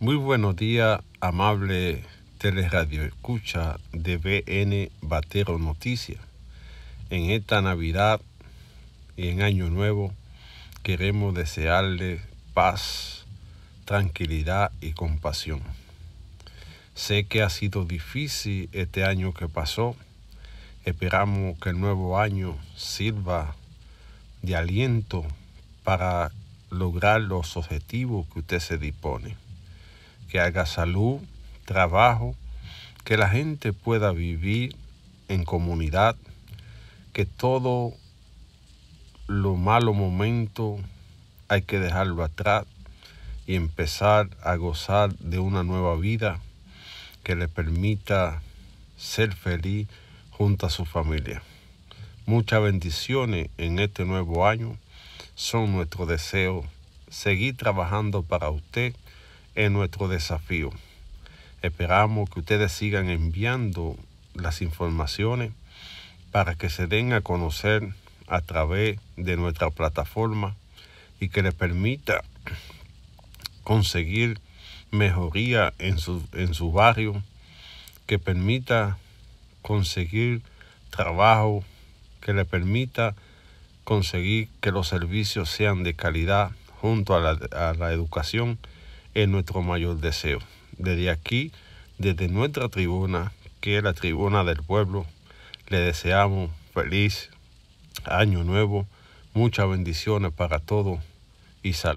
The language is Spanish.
Muy buenos días, amable Teleradio Escucha de BN Batero Noticias. En esta Navidad y en Año Nuevo queremos desearle paz, tranquilidad y compasión. Sé que ha sido difícil este año que pasó. Esperamos que el nuevo año sirva de aliento para lograr los objetivos que usted se dispone que haga salud, trabajo, que la gente pueda vivir en comunidad, que todo lo malo momento hay que dejarlo atrás y empezar a gozar de una nueva vida que le permita ser feliz junto a su familia. Muchas bendiciones en este nuevo año son nuestro deseo. Seguir trabajando para usted es nuestro desafío. Esperamos que ustedes sigan enviando las informaciones para que se den a conocer a través de nuestra plataforma y que le permita conseguir mejoría en su, barrio, que permita conseguir trabajo, que le permita conseguir que los servicios sean de calidad junto a la, a la educación es nuestro mayor deseo. Desde aquí, desde nuestra tribuna, que es la tribuna del pueblo, le deseamos feliz año nuevo, muchas bendiciones para todos y salud.